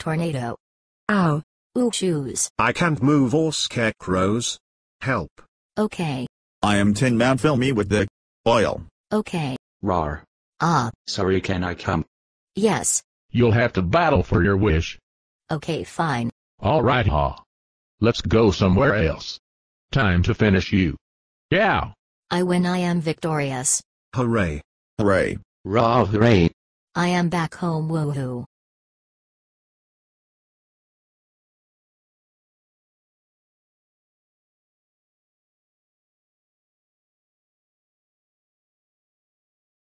Tornado. Ow. Ooh shoes. I can't move or scarecrows. Help. Okay. I am Tin Man fill me with the oil. Okay. Rar. Ah. Sorry can I come? Yes. You'll have to battle for your wish. Okay fine. Alright ha. Let's go somewhere else. Time to finish you. Yeah. I win I am victorious. Hooray. Hooray. Rah hooray. I am back home woohoo.